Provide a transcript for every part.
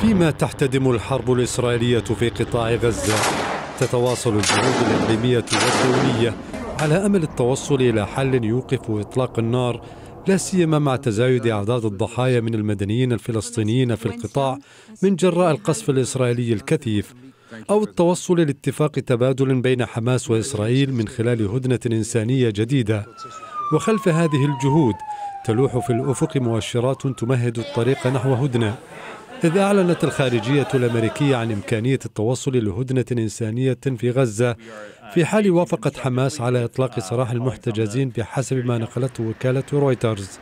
فيما تحتدم الحرب الإسرائيلية في قطاع غزة تتواصل الجهود الإقليمية والدولية على أمل التوصل إلى حل يوقف إطلاق النار لا سيما مع تزايد أعداد الضحايا من المدنيين الفلسطينيين في القطاع من جراء القصف الإسرائيلي الكثيف أو التوصل لاتفاق تبادل بين حماس وإسرائيل من خلال هدنة إنسانية جديدة وخلف هذه الجهود تلوح في الأفق مؤشرات تمهد الطريق نحو هدنة إذ أعلنت الخارجية الأمريكية عن إمكانية التوصل لهدنة إنسانية في غزة في حال وافقت حماس على إطلاق سراح المحتجزين بحسب ما نقلته وكالة رويترز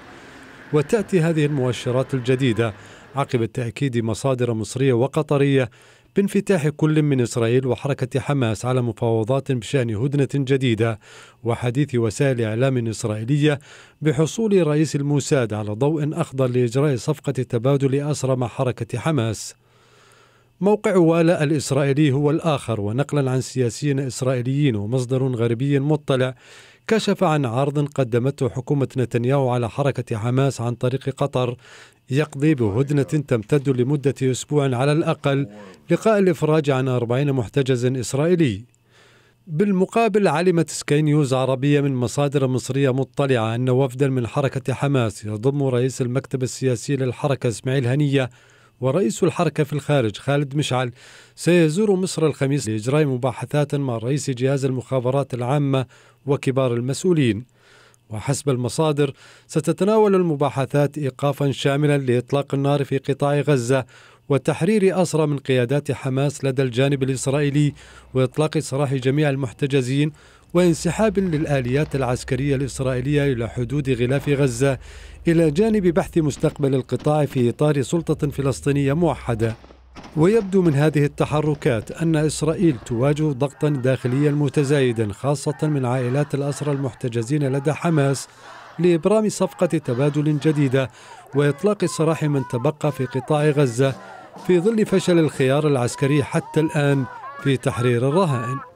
وتأتي هذه المؤشرات الجديدة عقب تأكيد مصادر مصرية وقطرية بانفتاح كل من إسرائيل وحركة حماس على مفاوضات بشأن هدنة جديدة وحديث وسائل إعلام إسرائيلية بحصول رئيس الموساد على ضوء أخضر لإجراء صفقة تبادل أسرى مع حركة حماس موقع والا الإسرائيلي هو الآخر ونقلا عن سياسيين إسرائيليين ومصدر غربي مطلع كشف عن عرض قدمته حكومة نتنياهو على حركة حماس عن طريق قطر يقضي بهدنة تمتد لمدة أسبوع على الأقل لقاء الإفراج عن 40 محتجز إسرائيلي بالمقابل علمت سكاي نيوز عربية من مصادر مصرية مطلعة أن وفدا من حركة حماس يضم رئيس المكتب السياسي للحركة إسماعيل هنية ورئيس الحركة في الخارج خالد مشعل سيزور مصر الخميس لإجراء مباحثات مع رئيس جهاز المخابرات العامة وكبار المسؤولين وحسب المصادر ستتناول المباحثات إيقافا شاملا لإطلاق النار في قطاع غزة وتحرير أسرى من قيادات حماس لدى الجانب الإسرائيلي وإطلاق سراح جميع المحتجزين وانسحاب للآليات العسكرية الإسرائيلية إلى حدود غلاف غزة إلى جانب بحث مستقبل القطاع في إطار سلطة فلسطينية موحدة ويبدو من هذه التحركات أن إسرائيل تواجه ضغطا داخليا متزايدا خاصة من عائلات الأسرى المحتجزين لدى حماس لإبرام صفقة تبادل جديدة وإطلاق سراح من تبقى في قطاع غزة في ظل فشل الخيار العسكري حتى الآن في تحرير الرهائن